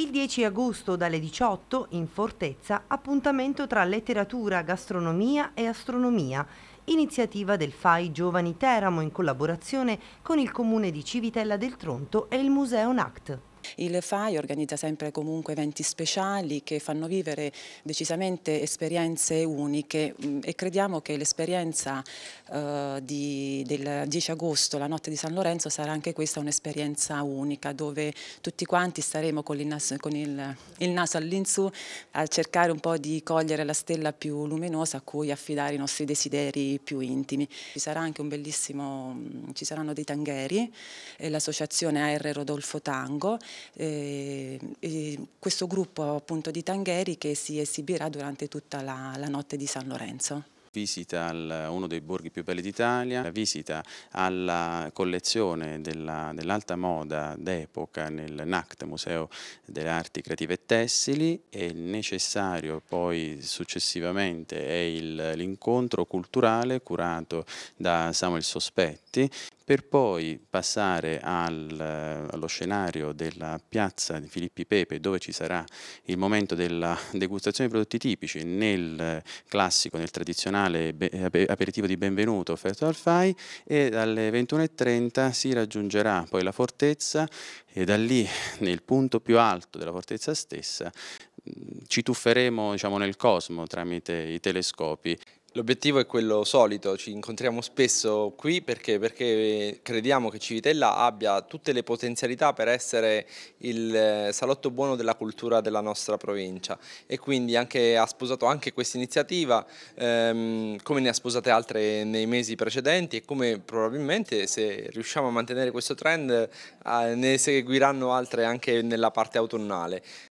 Il 10 agosto dalle 18 in Fortezza appuntamento tra letteratura, gastronomia e astronomia, iniziativa del FAI Giovani Teramo in collaborazione con il comune di Civitella del Tronto e il Museo NACT. Il FAI organizza sempre comunque eventi speciali che fanno vivere decisamente esperienze uniche mm, e crediamo che l'esperienza eh, del 10 agosto, la notte di San Lorenzo, sarà anche questa un'esperienza unica dove tutti quanti staremo con il naso, naso all'insù a cercare un po' di cogliere la stella più luminosa a cui affidare i nostri desideri più intimi. Ci sarà anche un bellissimo, mm, ci saranno dei tangheri, l'associazione AR Rodolfo Tango eh, questo gruppo appunto di tangheri che si esibirà durante tutta la, la notte di San Lorenzo visita a uno dei borghi più belli d'Italia, visita alla collezione dell'alta dell moda d'epoca nel NACT, Museo delle Arti Creative e Tessili e necessario poi successivamente è l'incontro culturale curato da Samuel Sospetti per poi passare al, eh, allo scenario della piazza di Filippi Pepe dove ci sarà il momento della degustazione dei prodotti tipici nel classico, nel tradizionale aperitivo di benvenuto offerto dal FAI e alle 21.30 si raggiungerà poi la fortezza e da lì nel punto più alto della fortezza stessa mm, ci tufferemo diciamo, nel cosmo tramite i telescopi. L'obiettivo è quello solito, ci incontriamo spesso qui perché, perché, crediamo che Civitella abbia tutte le potenzialità per essere il eh, salotto buono della cultura della nostra provincia e quindi anche, ha sposato anche questa iniziativa ehm, come ne ha sposate altre nei mesi precedenti e come probabilmente se riusciamo a mantenere questo trend eh, ne seguiranno altre anche nella parte autunnale.